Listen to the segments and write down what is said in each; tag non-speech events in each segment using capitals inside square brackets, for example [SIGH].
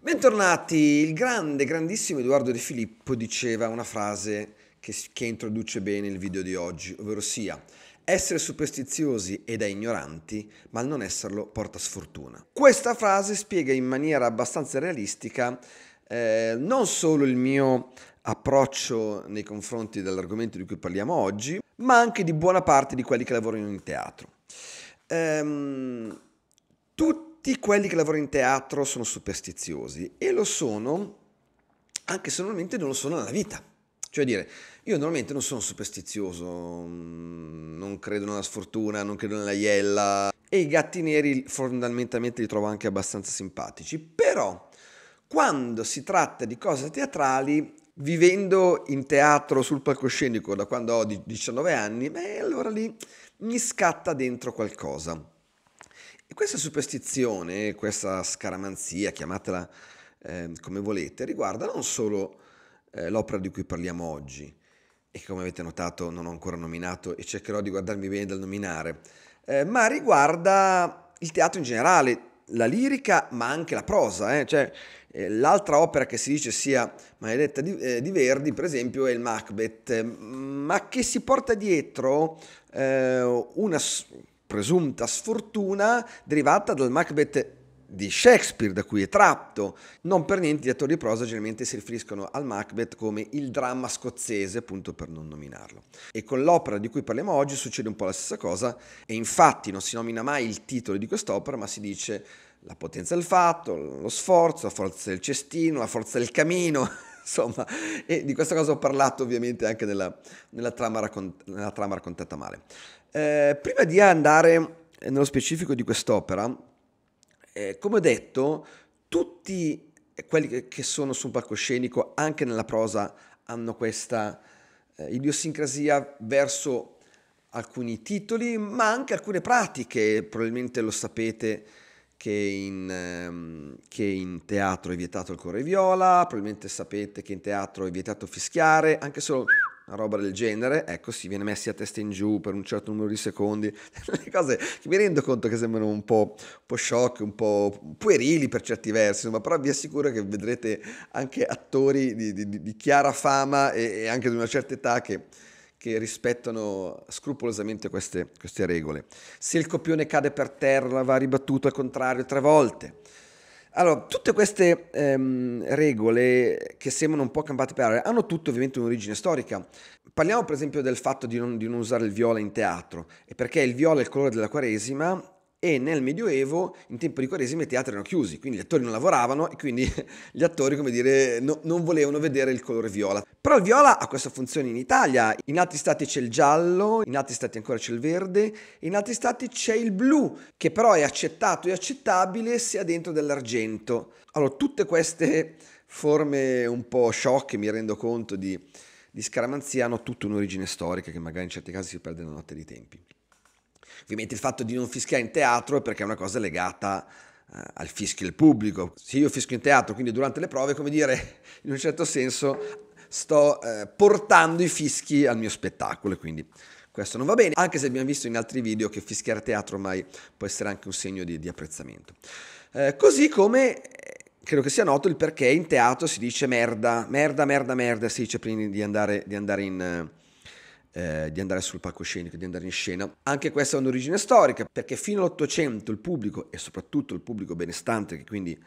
Bentornati, il grande, grandissimo Edoardo De Filippo diceva una frase che, che introduce bene il video di oggi, ovvero sia essere superstiziosi e da ignoranti, ma il non esserlo porta sfortuna. Questa frase spiega in maniera abbastanza realistica eh, non solo il mio approccio nei confronti dell'argomento di cui parliamo oggi, ma anche di buona parte di quelli che lavorano in teatro. Ehm, tutti tutti quelli che lavorano in teatro sono superstiziosi e lo sono anche se normalmente non lo sono nella vita. Cioè dire, io normalmente non sono superstizioso, mm, non credo nella sfortuna, non credo nella iella e i gatti neri fondamentalmente li trovo anche abbastanza simpatici, però quando si tratta di cose teatrali, vivendo in teatro sul palcoscenico da quando ho 19 anni, beh allora lì mi scatta dentro qualcosa. E questa superstizione, questa scaramanzia, chiamatela eh, come volete, riguarda non solo eh, l'opera di cui parliamo oggi, e che come avete notato non ho ancora nominato e cercherò di guardarmi bene dal nominare, eh, ma riguarda il teatro in generale, la lirica ma anche la prosa, eh? cioè eh, l'altra opera che si dice sia maledetta di, eh, di Verdi per esempio è il Macbeth, ma che si porta dietro eh, una, presunta sfortuna derivata dal Macbeth di Shakespeare da cui è tratto. Non per niente gli attori di prosa generalmente si riferiscono al Macbeth come il dramma scozzese, appunto per non nominarlo. E con l'opera di cui parliamo oggi succede un po' la stessa cosa e infatti non si nomina mai il titolo di quest'opera, ma si dice la potenza del fatto, lo sforzo, la forza del cestino, la forza del camino, [LAUGHS] insomma, e di questa cosa ho parlato ovviamente anche nella, nella, trama, raccont- nella trama raccontata male. Eh, prima di andare nello specifico di quest'opera, eh, come ho detto, tutti quelli che sono sul palcoscenico, anche nella prosa, hanno questa eh, idiosincrasia verso alcuni titoli, ma anche alcune pratiche, probabilmente lo sapete. Che in, ehm, che in, teatro è vietato il cuore viola, probabilmente sapete che in teatro è vietato fischiare, anche solo una roba del genere, ecco, si viene messi a testa in giù per un certo numero di secondi, [LAUGHS] le cose che mi rendo conto che sembrano un po', un po shock, un po' puerili per certi versi, ma però vi assicuro che vedrete anche attori di, di, di chiara fama e, e, anche di una certa età che, che rispettano scrupolosamente queste, queste regole. Se il copione cade per terra va ribattuto al contrario tre volte allora, tutte queste ehm, regole che sembrano un po' campate per aria hanno tutte ovviamente un'origine storica. Parliamo per esempio del fatto di non, di non usare il viola in teatro, perché il viola è il colore della quaresima e nel Medioevo, in tempo di Quaresima, i teatri erano chiusi, quindi gli attori non lavoravano e quindi [LAUGHS] gli attori, come dire, no, non volevano vedere il colore viola. Però il viola ha questa funzione in Italia, in altri stati c'è il giallo, in altri stati ancora c'è il verde, in altri stati c'è il blu, che però è accettato e accettabile se ha dentro dell'argento. Allora, tutte queste forme un po' sciocche, mi rendo conto di, di scaramanzia, hanno tutta un'origine storica che magari in certi casi si perde nella notte dei tempi. Ovviamente il fatto di non fischiare in teatro è perché è una cosa legata eh, al fischio del pubblico. Se io fischio in teatro, quindi durante le prove, come dire, [LAUGHS] in un certo senso sto eh, portando i fischi al mio spettacolo e quindi questo non va bene, anche se abbiamo visto in altri video che fischiare a teatro ormai può essere anche un segno di, di apprezzamento. Eh, così come eh, credo che sia noto il perché in teatro si dice merda, merda, merda, merda, si dice prima di andare, di andare in, eh, eh, di andare sul palcoscenico, di andare in scena. Anche questa è un'origine storica, perché fino all'Ottocento il pubblico, e soprattutto il pubblico benestante, che quindi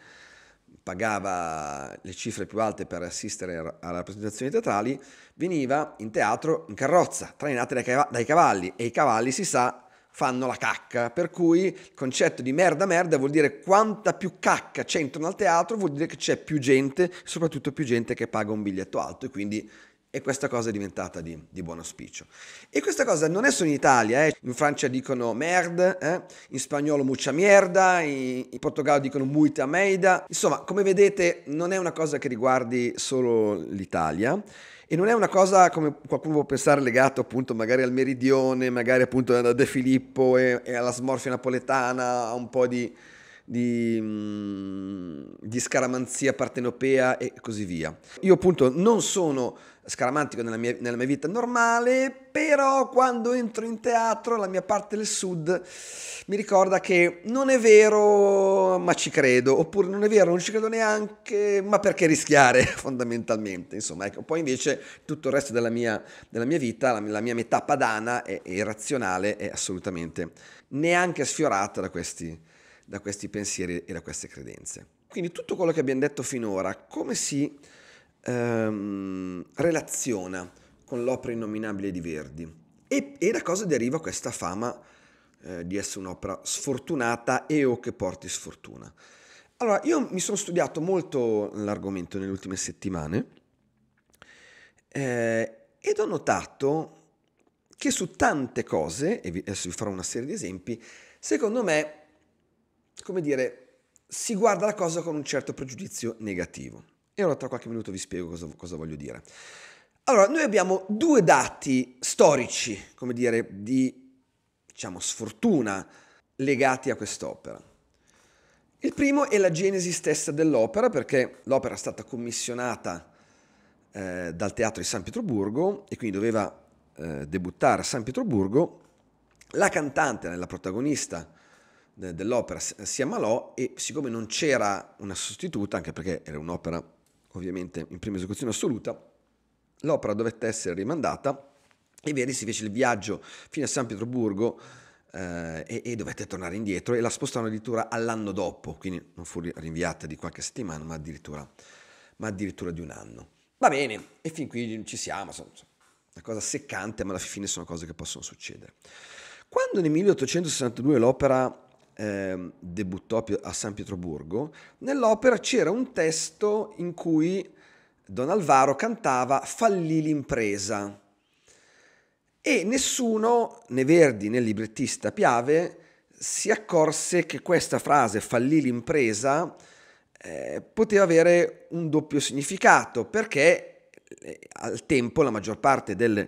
pagava le cifre più alte per assistere a rappresentazioni teatrali, veniva in teatro in carrozza, trainata dai, dai cavalli, e i cavalli si sa fanno la cacca, per cui il concetto di merda merda vuol dire quanta più cacca c'è intorno al teatro, vuol dire che c'è più gente, soprattutto più gente che paga un biglietto alto e quindi e questa cosa è diventata di, di, buon auspicio. E questa cosa non è solo in Italia, eh. in Francia dicono merde, eh. in spagnolo mucha mierda, in, in Portogallo dicono muita meida. Insomma, come vedete, non è una cosa che riguardi solo l'Italia. E non è una cosa, come qualcuno può pensare, legata appunto magari al meridione, magari appunto a De Filippo e, e alla smorfia napoletana, a un po' di di, mm, di scaramanzia partenopea e così via. Io appunto non sono scaramantico nella mia, nella mia, vita normale, però quando entro in teatro la mia parte del sud mi ricorda che non è vero ma ci credo, oppure non è vero non ci credo neanche, ma perché rischiare [LAUGHS] fondamentalmente, insomma, ecco, poi invece tutto il resto della mia, della mia vita, la, la, mia metà padana è irrazionale è assolutamente neanche sfiorata da questi da questi pensieri e da queste credenze. Quindi tutto quello che abbiamo detto finora, come si ehm, relaziona con l'opera innominabile di Verdi? E, e da cosa deriva questa fama eh, di essere un'opera sfortunata e o che porti sfortuna? Allora, io mi sono studiato molto l'argomento nelle ultime settimane eh, ed ho notato che su tante cose, e adesso vi farò una serie di esempi, secondo me come dire, si guarda la cosa con un certo pregiudizio negativo. E ora tra qualche minuto vi spiego cosa, cosa voglio dire. Allora, noi abbiamo due dati storici, come dire, di diciamo, sfortuna legati a quest'opera. Il primo è la genesi stessa dell'opera, perché l'opera è stata commissionata eh, dal teatro di San Pietroburgo e quindi doveva eh, debuttare a San Pietroburgo. La cantante, la protagonista, dell'opera eh, si ammalò e siccome non c'era una sostituta, anche perché era un'opera ovviamente in prima esecuzione assoluta, l'opera dovette essere rimandata e Verdi si fece il viaggio fino a San Pietroburgo eh, e, e, dovette tornare indietro e la spostarono addirittura all'anno dopo, quindi non fu rinviata di qualche settimana, ma addirittura, ma addirittura di un anno. Va bene, e fin qui ci siamo, sono, una cosa seccante, ma alla fine sono cose che possono succedere. Quando nel 1862 l'opera eh, debuttò a San Pietroburgo, nell'opera c'era un testo in cui Don Alvaro cantava Fallì l'impresa e nessuno, né Verdi né il librettista Piave, si accorse che questa frase Fallì l'impresa eh, poteva avere un doppio significato perché eh, al tempo la maggior parte delle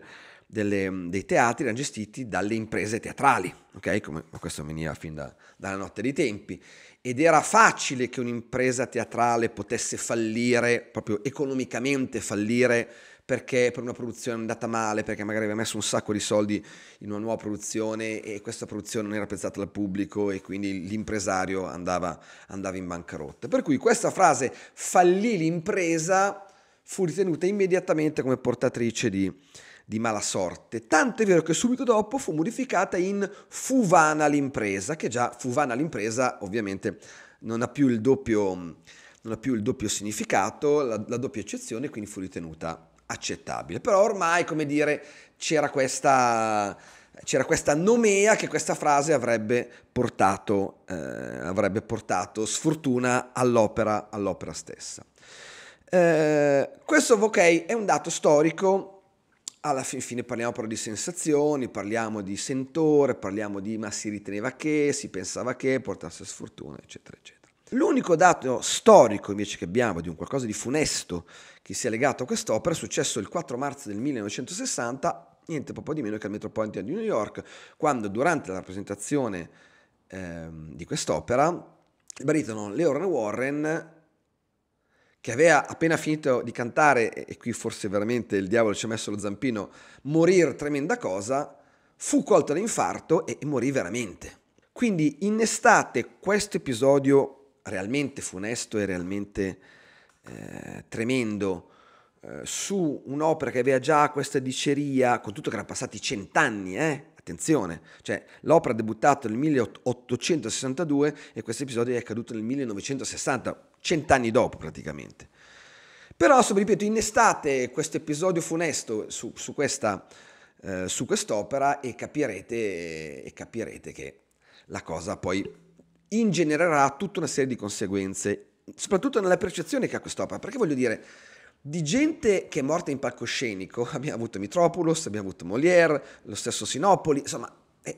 delle, dei teatri erano gestiti dalle imprese teatrali, ok? Come questo veniva fin da, dalla notte dei tempi. Ed era facile che un'impresa teatrale potesse fallire, proprio economicamente fallire, perché per una produzione è andata male, perché magari aveva messo un sacco di soldi in una nuova produzione e questa produzione non era pensata dal pubblico e quindi l'impresario andava, andava in bancarotta. Per cui questa frase fallì l'impresa fu ritenuta immediatamente come portatrice di, di mala sorte. Tanto è vero che subito dopo fu modificata in Fuvana l'impresa, che già Fuvana l'impresa ovviamente non ha più il doppio, più il doppio significato, la, la doppia eccezione, quindi fu ritenuta accettabile. Però ormai, come dire, c'era questa c'era questa nomea che questa frase avrebbe portato, eh, avrebbe portato sfortuna all'opera, all'opera stessa. Eh, questo ok, è un dato storico alla fin fine parliamo però di sensazioni, parliamo di sentore, parliamo di ma si riteneva che, si pensava che, portasse sfortuna, eccetera, eccetera. L'unico dato storico invece che abbiamo di un qualcosa di funesto che sia legato a quest'opera è successo il 4 marzo del 1960, niente poco di meno che al Metropolitan di New York, quando durante la rappresentazione eh, di quest'opera il baritono Leon Warren che aveva appena finito di cantare, e qui forse veramente il diavolo ci ha messo lo zampino, morir tremenda cosa, fu colto da infarto e morì veramente. Quindi innestate questo episodio realmente funesto e realmente eh, tremendo eh, su un'opera che aveva già questa diceria, con tutto che erano passati cent'anni, eh, Attenzione, cioè l'opera ha debuttato nel 1862 e questo episodio è accaduto nel 1960, cent'anni dopo praticamente. Però, insomma, ripeto, innestate questo episodio funesto su, su, questa, eh, su quest'opera e capirete, e capirete che la cosa poi ingenererà tutta una serie di conseguenze, soprattutto nella percezione che ha quest'opera, perché voglio dire di gente che è morta in palcoscenico, [LAUGHS] abbiamo avuto Mitropoulos, abbiamo avuto Molière, lo stesso Sinopoli, insomma, eh,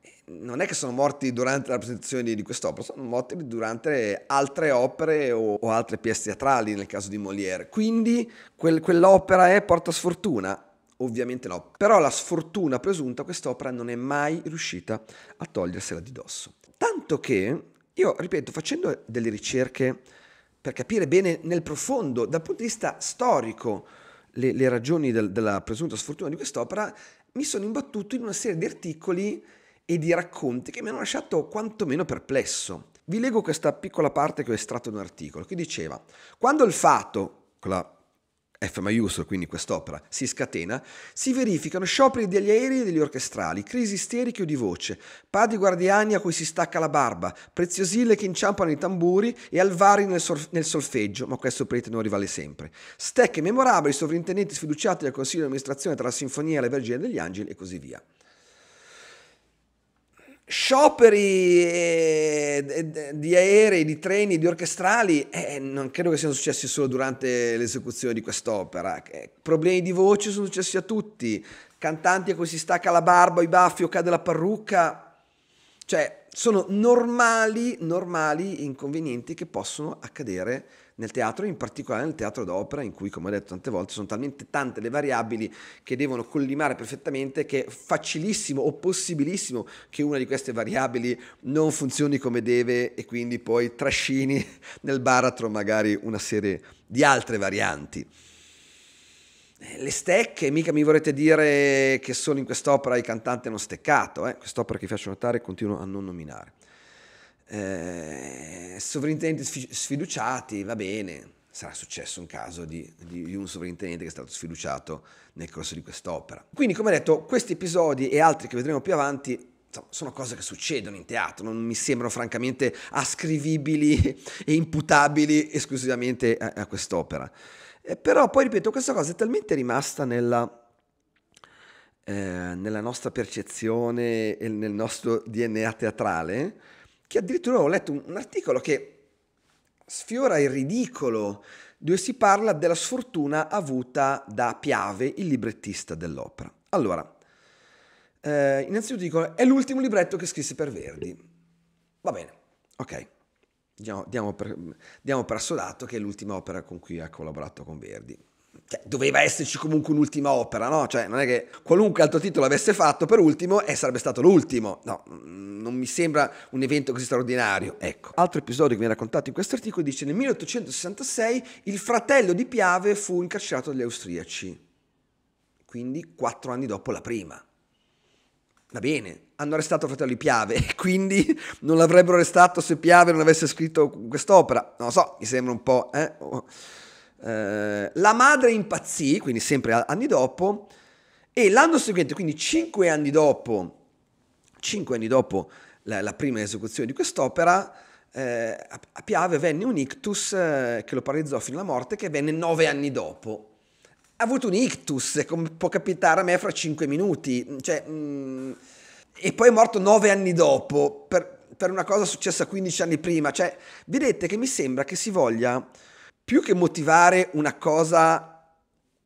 eh, non è che sono morti durante la presentazione di quest'opera, sono morti durante altre opere o, o altre pièce teatrali nel caso di Molière. Quindi quel, quell'opera è porta sfortuna? Ovviamente no, però la sfortuna presunta quest'opera non è mai riuscita a togliersela di dosso. Tanto che io, ripeto, facendo delle ricerche per capire bene nel profondo, dal punto di vista storico, le, le ragioni del, della presunta sfortuna di quest'opera, mi sono imbattuto in una serie di articoli e di racconti che mi hanno lasciato quantomeno perplesso. Vi leggo questa piccola parte che ho estratto da un articolo che diceva: Quando il fato, con la F maiuscolo, quindi quest'opera, si scatena, si verificano scioperi degli aerei e degli orchestrali, crisi isteriche o di voce, padri guardiani a cui si stacca la barba, preziosille che inciampano i tamburi e alvari nel, sor- nel solfeggio, ma questo prete non rivale sempre. Stecche memorabili, sovrintendenti sfiduciati dal consiglio di amministrazione tra la sinfonia e la Vergine degli Angeli e così via scioperi eh, di aerei, di treni, di orchestrali, eh, non credo che siano successi solo durante l'esecuzione di quest'opera. Eh, problemi di voce sono successi a tutti, cantanti a cui si stacca la barba, i baffi o cade la parrucca, cioè sono normali, normali inconvenienti che possono accadere nel teatro, in particolare nel teatro d'opera, in cui, come ho detto tante volte, sono talmente tante le variabili che devono collimare perfettamente che è facilissimo o possibilissimo che una di queste variabili non funzioni come deve e quindi poi trascini [LAUGHS] nel baratro magari una serie di altre varianti. Eh, le stecche, mica mi vorrete dire che sono in quest'opera il cantante non steccato, eh? quest'opera che vi faccio notare continuo a non nominare. Eh, sovrintendenti sfiduciati, va bene, sarà successo un caso di, di, un sovrintendente che è stato sfiduciato nel corso di quest'opera. Quindi, come detto, questi episodi e altri che vedremo più avanti sono cose che succedono in teatro, non mi sembrano francamente ascrivibili e imputabili esclusivamente a, a quest'opera. Eh, però poi, ripeto, questa cosa è talmente rimasta nella, eh, nella nostra percezione e nel nostro DNA teatrale che addirittura ho letto un, articolo che sfiora il ridicolo, dove si parla della sfortuna avuta da Piave, il librettista dell'opera. Allora, eh, innanzitutto dico, è l'ultimo libretto che scrisse per Verdi. Va bene, ok. Diamo, diamo per, diamo per assodato che è l'ultima opera con cui ha collaborato con Verdi cioè, doveva esserci comunque un'ultima opera, no? Cioè, non è che qualunque altro titolo avesse fatto per ultimo e eh, sarebbe stato l'ultimo. No, mm, non mi sembra un evento così straordinario. Ecco. Altro episodio che viene raccontato in questo articolo dice: Nel 1866 il fratello di Piave fu incarcerato dagli austriaci. Quindi quattro anni dopo la prima. Va bene, hanno arrestato il fratello di Piave [LAUGHS] quindi non l'avrebbero arrestato se Piave non avesse scritto quest'opera. Non lo so, mi sembra un po'. Eh? Oh. Eh, la madre impazzì, quindi sempre anni dopo, e l'anno seguente, quindi cinque anni dopo, 5 anni dopo la, la prima esecuzione di quest'opera, eh, a, Piave venne un ictus eh, che lo paralizzò fino alla morte, che venne nove anni dopo. Ha avuto un ictus, come può capitare a me fra cinque minuti, cioè, mh, mm, e poi è morto nove anni dopo, per, per una cosa successa 15 anni prima. Cioè, vedete che mi sembra che si voglia più che motivare una cosa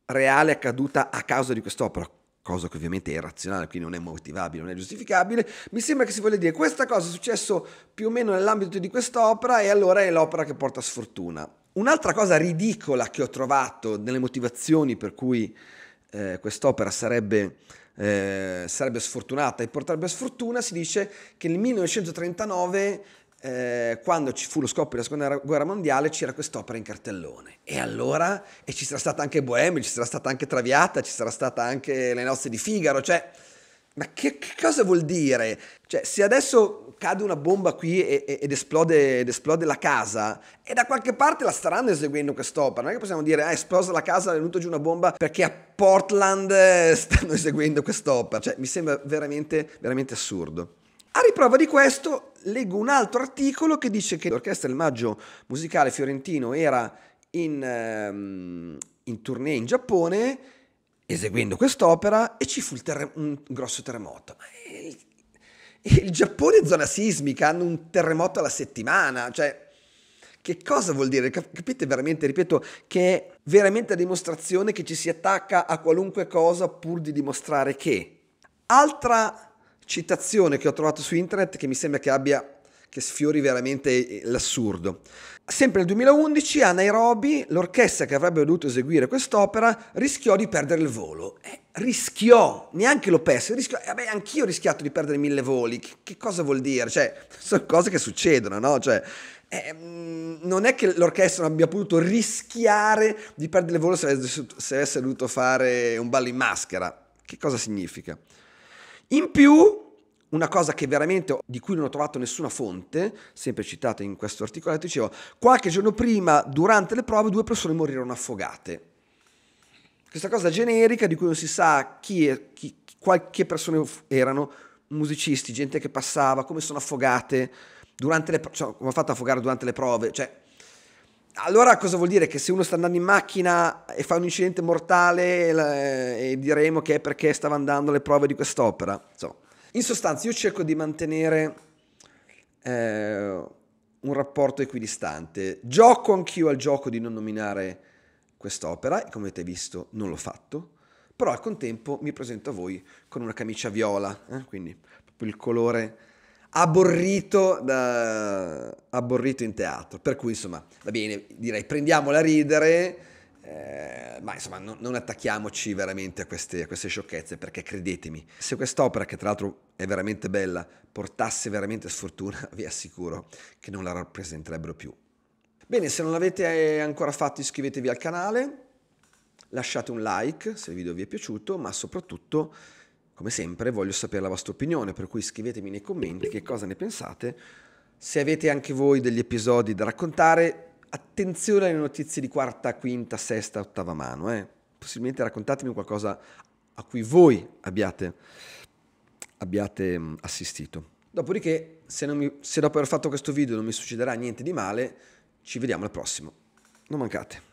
reale accaduta a causa di quest'opera, cosa che ovviamente è irrazionale, quindi non è motivabile, non è giustificabile, mi sembra che si voglia dire questa cosa è successo più o meno nell'ambito di quest'opera e allora è l'opera che porta sfortuna. Un'altra cosa ridicola che ho trovato nelle motivazioni per cui eh, quest'opera sarebbe eh, sarebbe sfortunata e porterebbe sfortuna, si dice che nel 1939 eh, quando ci fu lo scoppio della seconda guerra mondiale c'era quest'opera in cartellone e allora e ci sarà stata anche Bohemia, ci sarà stata anche Traviata, ci sarà stata anche Le nozze di Figaro, cioè ma che, che cosa vuol dire? Cioè se adesso cade una bomba qui e, e, ed, esplode, ed, esplode, la casa e da qualche parte la staranno eseguendo quest'opera, non è che possiamo dire ah, è esplosa la casa, è venuta giù una bomba perché a Portland eh, [LAUGHS] stanno eseguendo quest'opera, cioè mi sembra veramente, veramente assurdo. A riprova di questo, leggo un altro articolo che dice che l'orchestra del Maggio Musicale Fiorentino era in, ehm, in tournée in Giappone eseguendo quest'opera e ci fu terre- un grosso terremoto. Il, il Giappone è zona sismica, hanno un terremoto alla settimana, cioè che cosa vuol dire? Capite veramente, ripeto, che è veramente la dimostrazione che ci si attacca a qualunque cosa pur di dimostrare che. Altra citazione che ho trovato su internet che mi sembra che abbia che sfiori veramente eh, l'assurdo. Sempre nel 2011 a Nairobi l'orchestra che avrebbe dovuto eseguire quest'opera rischiò di perdere il volo. Eh, rischiò, neanche lo perse, rischiò, eh, beh, anch'io ho rischiato di perdere mille voli, che, che, cosa vuol dire? Cioè, [LAUGHS] sono cose che succedono, no? Cioè, eh, mm, non è che l'orchestra non abbia potuto rischiare di perdere il volo se avesse, se avesse dovuto fare un ballo in maschera. Che cosa significa? In più, una cosa che veramente di cui non ho trovato nessuna fonte, sempre citata in questo articolato, dicevo, qualche giorno prima, durante le prove, due persone morirono affogate. Questa cosa generica di cui non si sa chi, è, chi qualche persona erano, musicisti, gente che passava, come sono affogate, durante le, cioè, come ho fatto affogare durante le prove, cioè allora cosa vuol dire? Che se uno sta andando in macchina e fa un incidente mortale eh, e diremo che è perché stava andando alle prove di quest'opera. Insomma, in sostanza io cerco di mantenere eh, un rapporto equidistante. Gioco anch'io al gioco di non nominare quest'opera e come avete visto non l'ho fatto, però al contempo mi presento a voi con una camicia viola, eh? quindi proprio il colore aborrito, da, aborrito in teatro. Per cui, insomma, va bene, direi prendiamola a ridere, eh, ma insomma, non, non attacchiamoci veramente a queste, a queste, sciocchezze, perché credetemi, se quest'opera, che tra l'altro è veramente bella, portasse veramente sfortuna, [LAUGHS] vi assicuro che non la rappresenterebbero più. Bene, se non l'avete eh, ancora fatto iscrivetevi al canale, lasciate un like se il video vi è piaciuto, ma soprattutto come sempre voglio sapere la vostra opinione, per cui scrivetemi nei commenti che cosa ne pensate. Se avete anche voi degli episodi da raccontare, attenzione alle notizie di quarta, quinta, sesta, ottava mano. Eh. Possibilmente raccontatemi qualcosa a cui voi abbiate, abbiate mm, assistito. Dopodiché, se, mi, se dopo aver fatto questo video non mi succederà niente di male, ci vediamo al prossimo. Non mancate.